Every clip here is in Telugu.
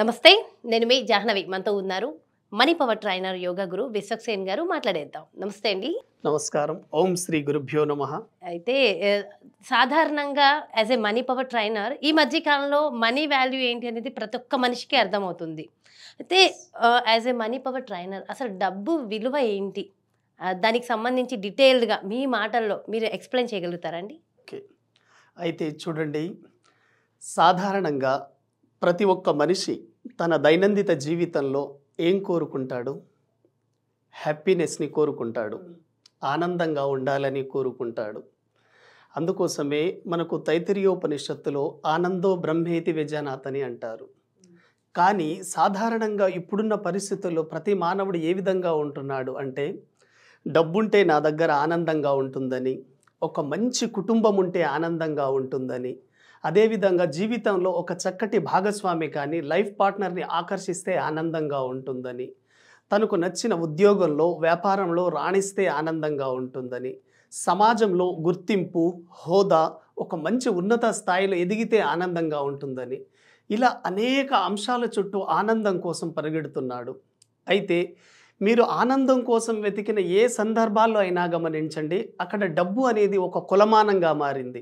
నమస్తే నేను మీ జాహ్నవి మనతో ఉన్నారు money power trainer yoga guru Vishwaksen garu మాట్లాడేద్దాం నమస్తే అండి నమస్కారం ఓం శ్రీ గురుభ్యో నమ అయితే సాధారణంగా as a money power trainer ఈ మధ్య కాలంలో మనీ వాల్యూ ఏంటి అనేది ప్రతి ఒక్క మనిషికి అర్థమవుతుంది అయితే as a money power trainer అసలు డబ్బు విలువ ఏంటి దానికి సంబంధించి డీటెయిల్డ్గా మీ మాటల్లో మీరు ఎక్స్ప్లెయిన్ చేయగలుగుతారండి ఓకే అయితే చూడండి సాధారణంగా ప్రతి ఒక్క మనిషి తన దైనందిత జీవితంలో ఏం కోరుకుంటాడు హ్యాపీనెస్ని కోరుకుంటాడు ఆనందంగా ఉండాలని కోరుకుంటాడు అందుకోసమే మనకు తైతిరియోపనిషత్తులో ఆనందో బ్రహ్మేతి అని అంటారు కానీ సాధారణంగా ఇప్పుడున్న పరిస్థితుల్లో ప్రతి మానవుడు ఏ విధంగా ఉంటున్నాడు అంటే డబ్బుంటే నా దగ్గర ఆనందంగా ఉంటుందని ఒక మంచి కుటుంబం ఉంటే ఆనందంగా ఉంటుందని అదేవిధంగా జీవితంలో ఒక చక్కటి భాగస్వామి కానీ లైఫ్ పార్ట్నర్ని ఆకర్షిస్తే ఆనందంగా ఉంటుందని తనకు నచ్చిన ఉద్యోగంలో వ్యాపారంలో రాణిస్తే ఆనందంగా ఉంటుందని సమాజంలో గుర్తింపు హోదా ఒక మంచి ఉన్నత స్థాయిలో ఎదిగితే ఆనందంగా ఉంటుందని ఇలా అనేక అంశాల చుట్టూ ఆనందం కోసం పరిగెడుతున్నాడు అయితే మీరు ఆనందం కోసం వెతికిన ఏ సందర్భాల్లో అయినా గమనించండి అక్కడ డబ్బు అనేది ఒక కులమానంగా మారింది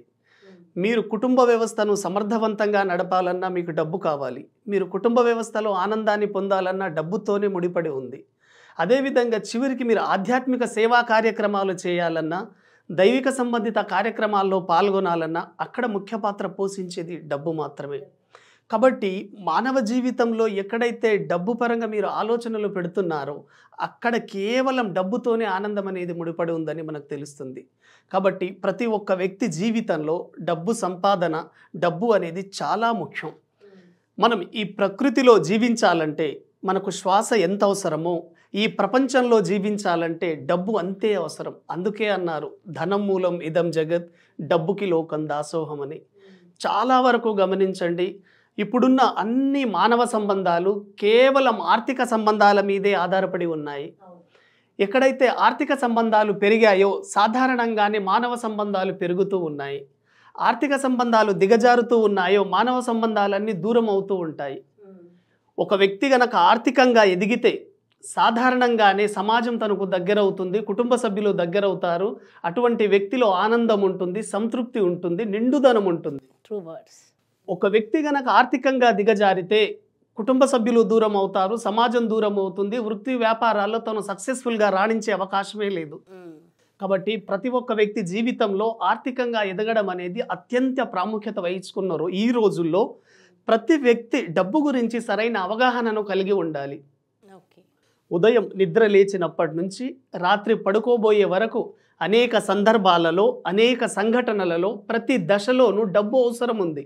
మీరు కుటుంబ వ్యవస్థను సమర్థవంతంగా నడపాలన్నా మీకు డబ్బు కావాలి మీరు కుటుంబ వ్యవస్థలో ఆనందాన్ని పొందాలన్నా డబ్బుతోనే ముడిపడి ఉంది అదేవిధంగా చివరికి మీరు ఆధ్యాత్మిక సేవా కార్యక్రమాలు చేయాలన్నా దైవిక సంబంధిత కార్యక్రమాల్లో పాల్గొనాలన్నా అక్కడ ముఖ్య పాత్ర పోషించేది డబ్బు మాత్రమే కాబట్టి మానవ జీవితంలో ఎక్కడైతే డబ్బు పరంగా మీరు ఆలోచనలు పెడుతున్నారో అక్కడ కేవలం డబ్బుతోనే ఆనందం అనేది ముడిపడి ఉందని మనకు తెలుస్తుంది కాబట్టి ప్రతి ఒక్క వ్యక్తి జీవితంలో డబ్బు సంపాదన డబ్బు అనేది చాలా ముఖ్యం మనం ఈ ప్రకృతిలో జీవించాలంటే మనకు శ్వాస ఎంత అవసరమో ఈ ప్రపంచంలో జీవించాలంటే డబ్బు అంతే అవసరం అందుకే అన్నారు ధనం మూలం ఇదం జగత్ డబ్బుకి లోకం దాసోహం అని చాలా వరకు గమనించండి ఇప్పుడున్న అన్ని మానవ సంబంధాలు కేవలం ఆర్థిక సంబంధాల మీదే ఆధారపడి ఉన్నాయి ఎక్కడైతే ఆర్థిక సంబంధాలు పెరిగాయో సాధారణంగానే మానవ సంబంధాలు పెరుగుతూ ఉన్నాయి ఆర్థిక సంబంధాలు దిగజారుతూ ఉన్నాయో మానవ సంబంధాలన్నీ దూరం అవుతూ ఉంటాయి ఒక వ్యక్తి గనక ఆర్థికంగా ఎదిగితే సాధారణంగానే సమాజం తనకు దగ్గరవుతుంది కుటుంబ సభ్యులు దగ్గరవుతారు అటువంటి వ్యక్తిలో ఆనందం ఉంటుంది సంతృప్తి ఉంటుంది నిండుదనం ఉంటుంది ట్రూ వర్డ్స్ ఒక వ్యక్తి గనక ఆర్థికంగా దిగజారితే కుటుంబ సభ్యులు దూరం అవుతారు సమాజం దూరం అవుతుంది వృత్తి వ్యాపారాల్లో తను సక్సెస్ఫుల్గా రాణించే అవకాశమే లేదు కాబట్టి ప్రతి ఒక్క వ్యక్తి జీవితంలో ఆర్థికంగా ఎదగడం అనేది అత్యంత ప్రాముఖ్యత వహించుకున్నారు ఈ రోజుల్లో ప్రతి వ్యక్తి డబ్బు గురించి సరైన అవగాహనను కలిగి ఉండాలి ఉదయం నిద్ర లేచినప్పటి నుంచి రాత్రి పడుకోబోయే వరకు అనేక సందర్భాలలో అనేక సంఘటనలలో ప్రతి దశలోనూ డబ్బు అవసరం ఉంది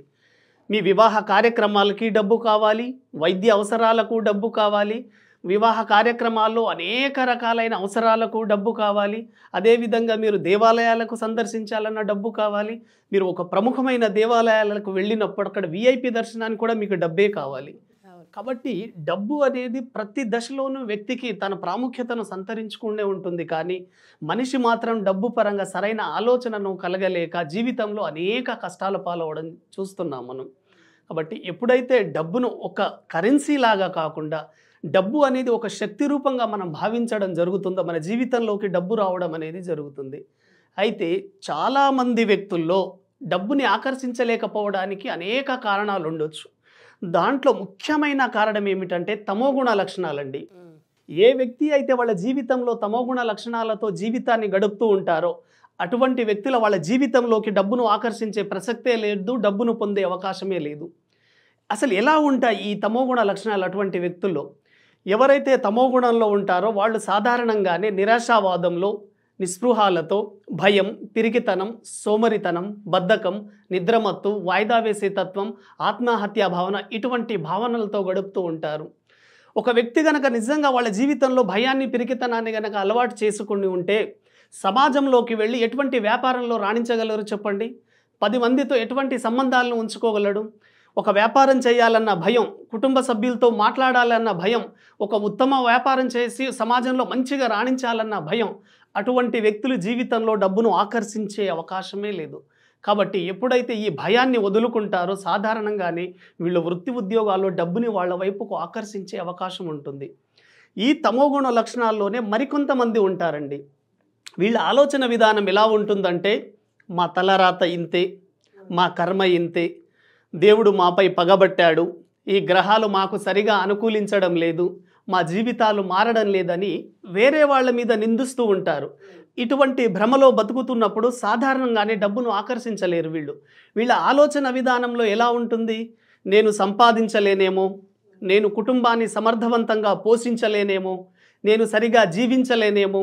మీ వివాహ కార్యక్రమాలకి డబ్బు కావాలి వైద్య అవసరాలకు డబ్బు కావాలి వివాహ కార్యక్రమాల్లో అనేక రకాలైన అవసరాలకు డబ్బు కావాలి అదేవిధంగా మీరు దేవాలయాలకు సందర్శించాలన్న డబ్బు కావాలి మీరు ఒక ప్రముఖమైన దేవాలయాలకు వెళ్ళినప్పుడు అక్కడ విఐపి దర్శనానికి కూడా మీకు డబ్బే కావాలి కాబట్టి డబ్బు అనేది ప్రతి దశలోనూ వ్యక్తికి తన ప్రాముఖ్యతను సంతరించుకునే ఉంటుంది కానీ మనిషి మాత్రం డబ్బు పరంగా సరైన ఆలోచనను కలగలేక జీవితంలో అనేక కష్టాల పాలవడం చూస్తున్నాం మనం కాబట్టి ఎప్పుడైతే డబ్బును ఒక కరెన్సీ లాగా కాకుండా డబ్బు అనేది ఒక శక్తి రూపంగా మనం భావించడం జరుగుతుందో మన జీవితంలోకి డబ్బు రావడం అనేది జరుగుతుంది అయితే చాలామంది వ్యక్తుల్లో డబ్బుని ఆకర్షించలేకపోవడానికి అనేక కారణాలు ఉండొచ్చు దాంట్లో ముఖ్యమైన కారణం ఏమిటంటే తమోగుణ లక్షణాలండి ఏ వ్యక్తి అయితే వాళ్ళ జీవితంలో తమోగుణ లక్షణాలతో జీవితాన్ని గడుపుతూ ఉంటారో అటువంటి వ్యక్తుల వాళ్ళ జీవితంలోకి డబ్బును ఆకర్షించే ప్రసక్తే లేదు డబ్బును పొందే అవకాశమే లేదు అసలు ఎలా ఉంటాయి ఈ తమోగుణ లక్షణాలు అటువంటి వ్యక్తుల్లో ఎవరైతే తమోగుణంలో ఉంటారో వాళ్ళు సాధారణంగానే నిరాశావాదంలో నిస్పృహాలతో భయం పిరికితనం సోమరితనం బద్ధకం నిద్రమత్తు వాయిదా వేసే తత్వం ఆత్మహత్యా భావన ఇటువంటి భావనలతో గడుపుతూ ఉంటారు ఒక వ్యక్తి గనక నిజంగా వాళ్ళ జీవితంలో భయాన్ని పిరికితనాన్ని గనక అలవాటు చేసుకుని ఉంటే సమాజంలోకి వెళ్ళి ఎటువంటి వ్యాపారంలో రాణించగలరు చెప్పండి పది మందితో ఎటువంటి సంబంధాలను ఉంచుకోగలడు ఒక వ్యాపారం చేయాలన్న భయం కుటుంబ సభ్యులతో మాట్లాడాలన్న భయం ఒక ఉత్తమ వ్యాపారం చేసి సమాజంలో మంచిగా రాణించాలన్న భయం అటువంటి వ్యక్తులు జీవితంలో డబ్బును ఆకర్షించే అవకాశమే లేదు కాబట్టి ఎప్పుడైతే ఈ భయాన్ని వదులుకుంటారో సాధారణంగానే వీళ్ళు వృత్తి ఉద్యోగాల్లో డబ్బుని వాళ్ళ వైపుకు ఆకర్షించే అవకాశం ఉంటుంది ఈ తమోగుణ లక్షణాల్లోనే మరికొంతమంది ఉంటారండి వీళ్ళ ఆలోచన విధానం ఎలా ఉంటుందంటే మా తలరాత ఇంతే మా కర్మ ఇంతే దేవుడు మాపై పగబట్టాడు ఈ గ్రహాలు మాకు సరిగా అనుకూలించడం లేదు మా జీవితాలు మారడం లేదని వేరే వాళ్ళ మీద నిందిస్తూ ఉంటారు ఇటువంటి భ్రమలో బతుకుతున్నప్పుడు సాధారణంగానే డబ్బును ఆకర్షించలేరు వీళ్ళు వీళ్ళ ఆలోచన విధానంలో ఎలా ఉంటుంది నేను సంపాదించలేనేమో నేను కుటుంబాన్ని సమర్థవంతంగా పోషించలేనేమో నేను సరిగా జీవించలేనేమో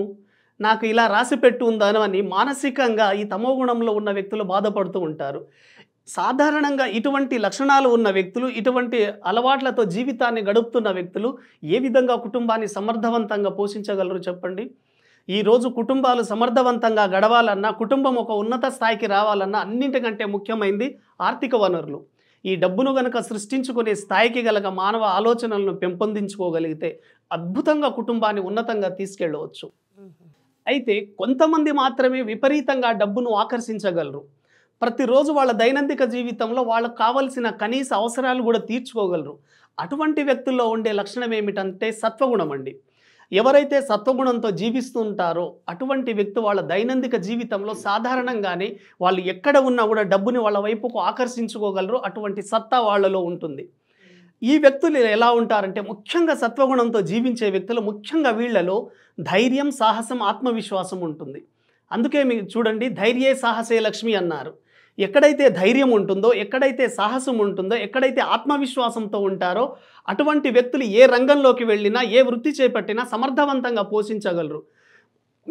నాకు ఇలా రాసిపెట్టు పెట్టుందాను అని మానసికంగా ఈ తమోగుణంలో ఉన్న వ్యక్తులు బాధపడుతూ ఉంటారు సాధారణంగా ఇటువంటి లక్షణాలు ఉన్న వ్యక్తులు ఇటువంటి అలవాట్లతో జీవితాన్ని గడుపుతున్న వ్యక్తులు ఏ విధంగా కుటుంబాన్ని సమర్థవంతంగా పోషించగలరు చెప్పండి ఈరోజు కుటుంబాలు సమర్థవంతంగా గడవాలన్నా కుటుంబం ఒక ఉన్నత స్థాయికి రావాలన్నా అన్నింటికంటే ముఖ్యమైనది ఆర్థిక వనరులు ఈ డబ్బును గనక సృష్టించుకునే స్థాయికి గలక మానవ ఆలోచనలను పెంపొందించుకోగలిగితే అద్భుతంగా కుటుంబాన్ని ఉన్నతంగా తీసుకెళ్ళవచ్చు అయితే కొంతమంది మాత్రమే విపరీతంగా డబ్బును ఆకర్షించగలరు ప్రతిరోజు వాళ్ళ దైనందిక జీవితంలో వాళ్ళకు కావలసిన కనీస అవసరాలు కూడా తీర్చుకోగలరు అటువంటి వ్యక్తుల్లో ఉండే లక్షణం ఏమిటంటే సత్వగుణం అండి ఎవరైతే సత్వగుణంతో జీవిస్తుంటారో అటువంటి వ్యక్తి వాళ్ళ దైనందిక జీవితంలో సాధారణంగానే వాళ్ళు ఎక్కడ ఉన్నా కూడా డబ్బుని వాళ్ళ వైపుకు ఆకర్షించుకోగలరు అటువంటి సత్తా వాళ్ళలో ఉంటుంది ఈ వ్యక్తులు ఎలా ఉంటారంటే ముఖ్యంగా సత్వగుణంతో జీవించే వ్యక్తులు ముఖ్యంగా వీళ్లలో ధైర్యం సాహసం ఆత్మవిశ్వాసం ఉంటుంది అందుకే మీరు చూడండి ధైర్యే సాహసే లక్ష్మి అన్నారు ఎక్కడైతే ధైర్యం ఉంటుందో ఎక్కడైతే సాహసం ఉంటుందో ఎక్కడైతే ఆత్మవిశ్వాసంతో ఉంటారో అటువంటి వ్యక్తులు ఏ రంగంలోకి వెళ్ళినా ఏ వృత్తి చేపట్టినా సమర్థవంతంగా పోషించగలరు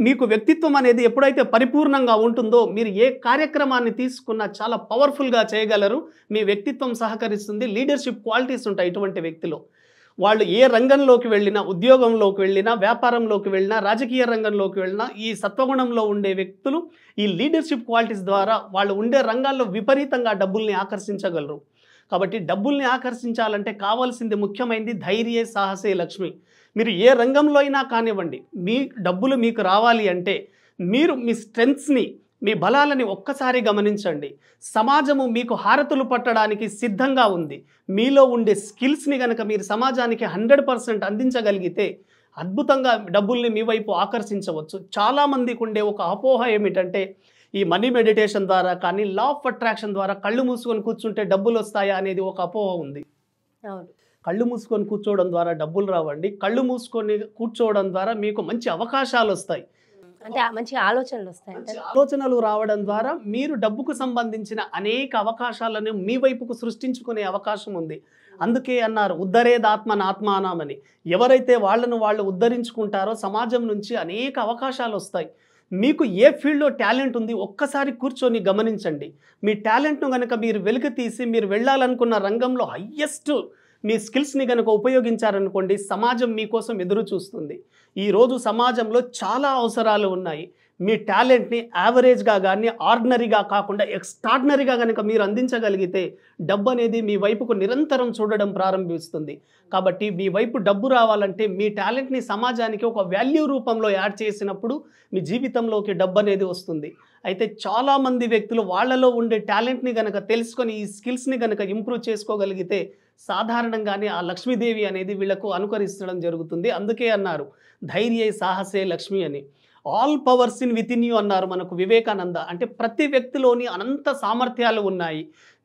మీకు వ్యక్తిత్వం అనేది ఎప్పుడైతే పరిపూర్ణంగా ఉంటుందో మీరు ఏ కార్యక్రమాన్ని తీసుకున్నా చాలా పవర్ఫుల్గా చేయగలరు మీ వ్యక్తిత్వం సహకరిస్తుంది లీడర్షిప్ క్వాలిటీస్ ఉంటాయి ఇటువంటి వ్యక్తిలో వాళ్ళు ఏ రంగంలోకి వెళ్ళినా ఉద్యోగంలోకి వెళ్ళినా వ్యాపారంలోకి వెళ్ళినా రాజకీయ రంగంలోకి వెళ్ళినా ఈ సత్వగుణంలో ఉండే వ్యక్తులు ఈ లీడర్షిప్ క్వాలిటీస్ ద్వారా వాళ్ళు ఉండే రంగాల్లో విపరీతంగా డబ్బుల్ని ఆకర్షించగలరు కాబట్టి డబ్బుల్ని ఆకర్షించాలంటే కావాల్సింది ముఖ్యమైనది ధైర్య సాహసే లక్ష్మి మీరు ఏ రంగంలో అయినా కానివ్వండి మీ డబ్బులు మీకు రావాలి అంటే మీరు మీ స్ట్రెంగ్స్ని మీ బలాలని ఒక్కసారి గమనించండి సమాజము మీకు హారతులు పట్టడానికి సిద్ధంగా ఉంది మీలో ఉండే స్కిల్స్ని కనుక మీరు సమాజానికి హండ్రెడ్ పర్సెంట్ అందించగలిగితే అద్భుతంగా డబ్బుల్ని మీ వైపు ఆకర్షించవచ్చు చాలామందికి ఉండే ఒక అపోహ ఏమిటంటే ఈ మనీ మెడిటేషన్ ద్వారా కానీ లా ఆఫ్ అట్రాక్షన్ ద్వారా కళ్ళు మూసుకొని కూర్చుంటే డబ్బులు వస్తాయా అనేది ఒక అపోహ ఉంది కళ్ళు మూసుకొని కూర్చోవడం ద్వారా డబ్బులు రావండి కళ్ళు మూసుకొని కూర్చోవడం ద్వారా మీకు మంచి అవకాశాలు వస్తాయి అంటే మంచి ఆలోచనలు వస్తాయి ఆలోచనలు రావడం ద్వారా మీరు డబ్బుకు సంబంధించిన అనేక అవకాశాలను మీ వైపుకు సృష్టించుకునే అవకాశం ఉంది అందుకే అన్నారు నాత్మానామని ఎవరైతే వాళ్ళను వాళ్ళు ఉద్ధరించుకుంటారో సమాజం నుంచి అనేక అవకాశాలు వస్తాయి మీకు ఏ ఫీల్డ్లో టాలెంట్ ఉంది ఒక్కసారి కూర్చొని గమనించండి మీ టాలెంట్ను కనుక మీరు వెలుగు తీసి మీరు వెళ్ళాలనుకున్న రంగంలో హయ్యెస్ట్ మీ స్కిల్స్ని కనుక ఉపయోగించారనుకోండి సమాజం మీకోసం ఎదురు చూస్తుంది ఈరోజు సమాజంలో చాలా అవసరాలు ఉన్నాయి మీ టాలెంట్ని యావరేజ్గా కానీ ఆర్డినరీగా కాకుండా ఎక్స్ట్రాడినరీగా కనుక మీరు అందించగలిగితే డబ్బు అనేది మీ వైపుకు నిరంతరం చూడడం ప్రారంభిస్తుంది కాబట్టి మీ వైపు డబ్బు రావాలంటే మీ టాలెంట్ని సమాజానికి ఒక వాల్యూ రూపంలో యాడ్ చేసినప్పుడు మీ జీవితంలోకి డబ్బు అనేది వస్తుంది అయితే చాలామంది వ్యక్తులు వాళ్ళలో ఉండే టాలెంట్ని కనుక తెలుసుకొని ఈ స్కిల్స్ని కనుక ఇంప్రూవ్ చేసుకోగలిగితే సాధారణంగానే ఆ లక్ష్మీదేవి అనేది వీళ్లకు అనుకరిస్తడం జరుగుతుంది అందుకే అన్నారు ధైర్య సాహసే లక్ష్మి అని all powers in with in you అన్నారు మనకు వివేకానంద అంటే ప్రతి వ్యక్తిలోని అనంత సామర్థ్యాలు ఉన్నాయి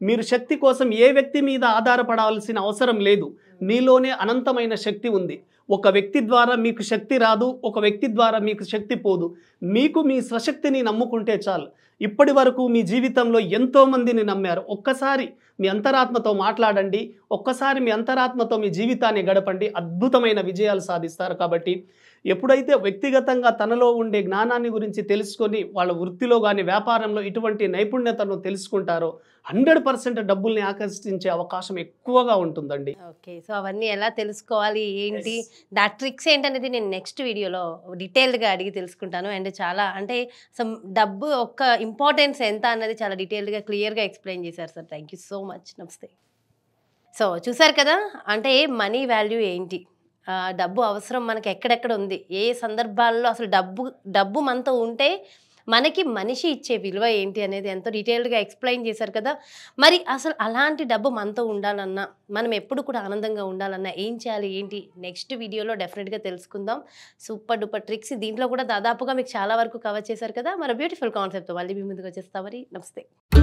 మీరు శక్తి కోసం ఏ వ్యక్తి మీద ఆధారపడాల్సిన అవసరం లేదు నీలోనే అనంతమైన శక్తి ఉంది ఒక వ్యక్తి ద్వారా మీకు శక్తి రాదు ఒక వ్యక్తి ద్వారా మీకు శక్తి పోదు మీకు మీ స్వశక్తిని నమ్ముకుంటే చాలు ఇప్పటి వరకు మీ జీవితంలో ఎంతోమందిని నమ్మారు ఒక్కసారి మీ అంతరాత్మతో మాట్లాడండి ఒక్కసారి మీ అంతరాత్మతో మీ జీవితాన్ని గడపండి అద్భుతమైన విజయాలు సాధిస్తారు కాబట్టి ఎప్పుడైతే వ్యక్తిగతంగా తనలో ఉండే జ్ఞానాన్ని గురించి తెలుసుకొని వాళ్ళ వృత్తిలో కానీ వ్యాపారంలో ఇటువంటి నైపుణ్యతను తెలుసుకుంటారో హండ్రెడ్ పర్సెంట్ డబ్బుల్ని ఆకర్షించే అవకాశం ఎక్కువగా ఉంటుందండి ఓకే సో అవన్నీ ఎలా తెలుసుకోవాలి ఏంటి దా ట్రిక్స్ ఏంటనేది నేను నెక్స్ట్ వీడియోలో డీటెయిల్డ్గా అడిగి తెలుసుకుంటాను అండ్ చాలా అంటే సమ్ డబ్బు యొక్క ఇంపార్టెన్స్ ఎంత అన్నది చాలా డీటెయిల్డ్గా క్లియర్గా ఎక్స్ప్లెయిన్ చేశారు సార్ థ్యాంక్ సో మచ్ నమస్తే సో చూసారు కదా అంటే మనీ వాల్యూ ఏంటి డబ్బు అవసరం మనకి ఎక్కడెక్కడ ఉంది ఏ సందర్భాల్లో అసలు డబ్బు డబ్బు మనతో ఉంటే మనకి మనిషి ఇచ్చే విలువ ఏంటి అనేది ఎంతో డీటెయిల్డ్గా ఎక్స్ప్లెయిన్ చేశారు కదా మరి అసలు అలాంటి డబ్బు మనతో ఉండాలన్నా మనం ఎప్పుడు కూడా ఆనందంగా ఉండాలన్నా ఏం చేయాలి ఏంటి నెక్స్ట్ వీడియోలో డెఫినెట్గా తెలుసుకుందాం సూపర్ డూపర్ ట్రిక్స్ దీంట్లో కూడా దాదాపుగా మీకు చాలా వరకు కవర్ చేశారు కదా మరి బ్యూటిఫుల్ కాన్సెప్ట్ మళ్ళీ మీ ముందుకు వచ్చేస్తామని నమస్తే